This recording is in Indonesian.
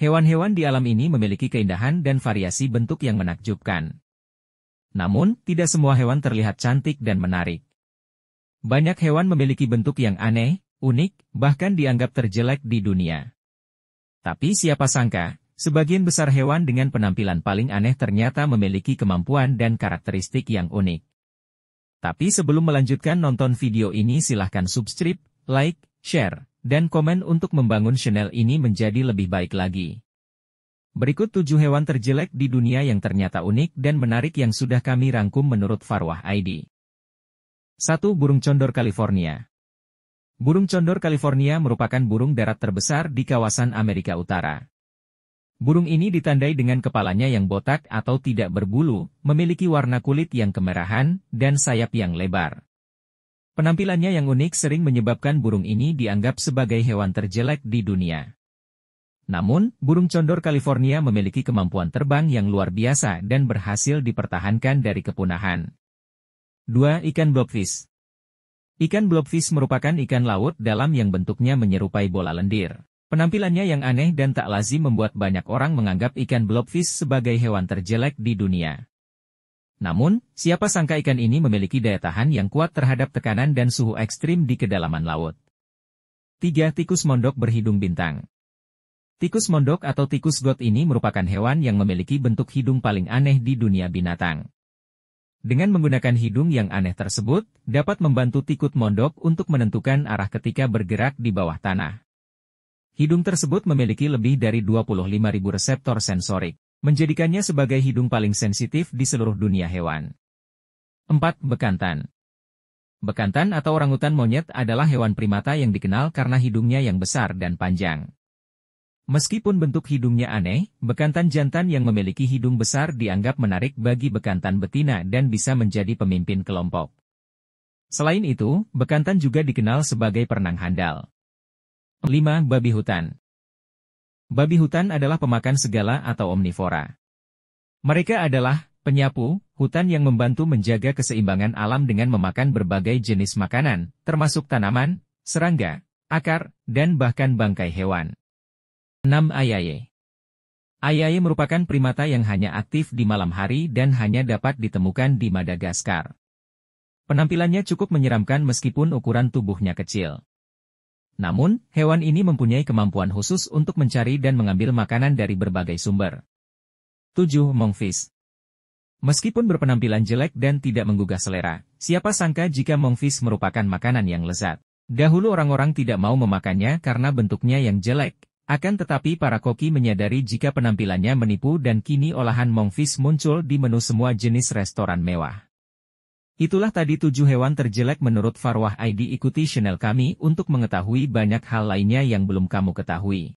Hewan-hewan di alam ini memiliki keindahan dan variasi bentuk yang menakjubkan. Namun, tidak semua hewan terlihat cantik dan menarik. Banyak hewan memiliki bentuk yang aneh, unik, bahkan dianggap terjelek di dunia. Tapi siapa sangka, sebagian besar hewan dengan penampilan paling aneh ternyata memiliki kemampuan dan karakteristik yang unik. Tapi sebelum melanjutkan nonton video ini silahkan subscribe, like, share, dan komen untuk membangun channel ini menjadi lebih baik lagi. Berikut tujuh hewan terjelek di dunia yang ternyata unik dan menarik yang sudah kami rangkum menurut Farwah ID. 1. Burung Condor California Burung condor California merupakan burung darat terbesar di kawasan Amerika Utara. Burung ini ditandai dengan kepalanya yang botak atau tidak berbulu, memiliki warna kulit yang kemerahan, dan sayap yang lebar. Penampilannya yang unik sering menyebabkan burung ini dianggap sebagai hewan terjelek di dunia. Namun, burung condor California memiliki kemampuan terbang yang luar biasa dan berhasil dipertahankan dari kepunahan. 2. Ikan blobfish Ikan blobfish merupakan ikan laut dalam yang bentuknya menyerupai bola lendir. Penampilannya yang aneh dan tak lazim membuat banyak orang menganggap ikan blobfish sebagai hewan terjelek di dunia. Namun, siapa sangka ikan ini memiliki daya tahan yang kuat terhadap tekanan dan suhu ekstrim di kedalaman laut. 3. Tikus mondok berhidung bintang Tikus mondok atau tikus got ini merupakan hewan yang memiliki bentuk hidung paling aneh di dunia binatang. Dengan menggunakan hidung yang aneh tersebut, dapat membantu tikut mondok untuk menentukan arah ketika bergerak di bawah tanah. Hidung tersebut memiliki lebih dari 25.000 reseptor sensorik menjadikannya sebagai hidung paling sensitif di seluruh dunia hewan. 4. Bekantan Bekantan atau orangutan monyet adalah hewan primata yang dikenal karena hidungnya yang besar dan panjang. Meskipun bentuk hidungnya aneh, bekantan jantan yang memiliki hidung besar dianggap menarik bagi bekantan betina dan bisa menjadi pemimpin kelompok. Selain itu, bekantan juga dikenal sebagai perenang handal. 5. Babi hutan Babi hutan adalah pemakan segala atau omnivora. Mereka adalah penyapu, hutan yang membantu menjaga keseimbangan alam dengan memakan berbagai jenis makanan, termasuk tanaman, serangga, akar, dan bahkan bangkai hewan. 6. Ayaye Ayaye merupakan primata yang hanya aktif di malam hari dan hanya dapat ditemukan di Madagaskar. Penampilannya cukup menyeramkan meskipun ukuran tubuhnya kecil. Namun, hewan ini mempunyai kemampuan khusus untuk mencari dan mengambil makanan dari berbagai sumber. 7. Mongfish Meskipun berpenampilan jelek dan tidak menggugah selera, siapa sangka jika mongfish merupakan makanan yang lezat. Dahulu orang-orang tidak mau memakannya karena bentuknya yang jelek. Akan tetapi para koki menyadari jika penampilannya menipu dan kini olahan mongfish muncul di menu semua jenis restoran mewah. Itulah tadi tujuh hewan terjelek menurut Farwah ID ikuti channel kami untuk mengetahui banyak hal lainnya yang belum kamu ketahui.